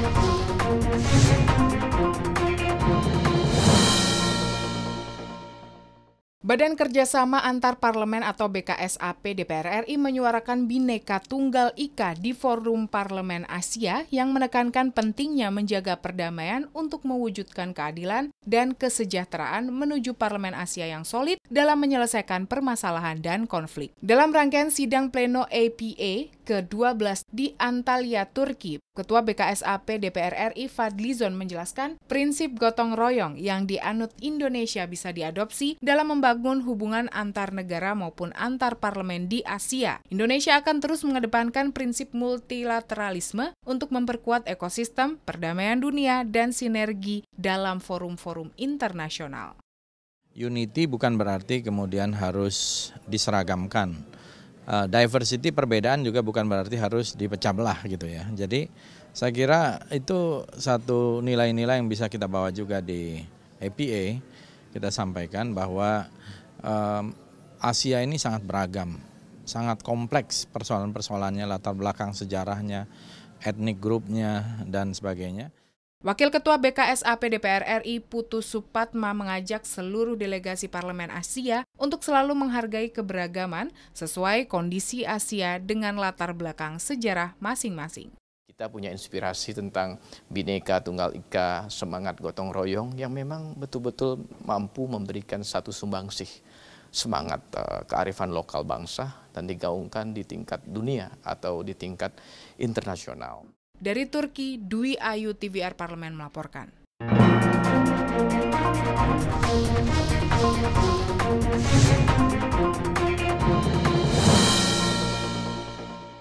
Thank you. Badan Kerjasama Antar Parlemen atau BKSAP DPR RI menyuarakan Bineka Tunggal Ika di Forum Parlemen Asia yang menekankan pentingnya menjaga perdamaian untuk mewujudkan keadilan dan kesejahteraan menuju Parlemen Asia yang solid dalam menyelesaikan permasalahan dan konflik. Dalam rangkaian sidang pleno APA ke-12 di Antalya, Turki, Ketua BKSAP DPR RI Fadlizon menjelaskan prinsip gotong royong yang dianut Indonesia bisa diadopsi dalam membangun membangun hubungan antar negara maupun antar parlemen di Asia. Indonesia akan terus mengedepankan prinsip multilateralisme untuk memperkuat ekosistem perdamaian dunia dan sinergi dalam forum-forum internasional. Unity bukan berarti kemudian harus diseragamkan. Eh, diversity perbedaan juga bukan berarti harus dipecah belah gitu ya. Jadi saya kira itu satu nilai-nilai yang bisa kita bawa juga di APA kita sampaikan bahwa Asia ini sangat beragam, sangat kompleks persoalan-persoalannya, latar belakang sejarahnya, etnik grupnya, dan sebagainya. Wakil Ketua BKSAP DPR RI Putu Supatma mengajak seluruh delegasi parlemen Asia untuk selalu menghargai keberagaman sesuai kondisi Asia dengan latar belakang sejarah masing-masing. Kita punya inspirasi tentang bineka tunggal ika, semangat gotong royong yang memang betul-betul mampu memberikan satu sumbangsih semangat uh, kearifan lokal bangsa dan digaungkan di tingkat dunia atau di tingkat internasional. Dari Turki, Dwi Ayu TVR Parlemen melaporkan. Thank you.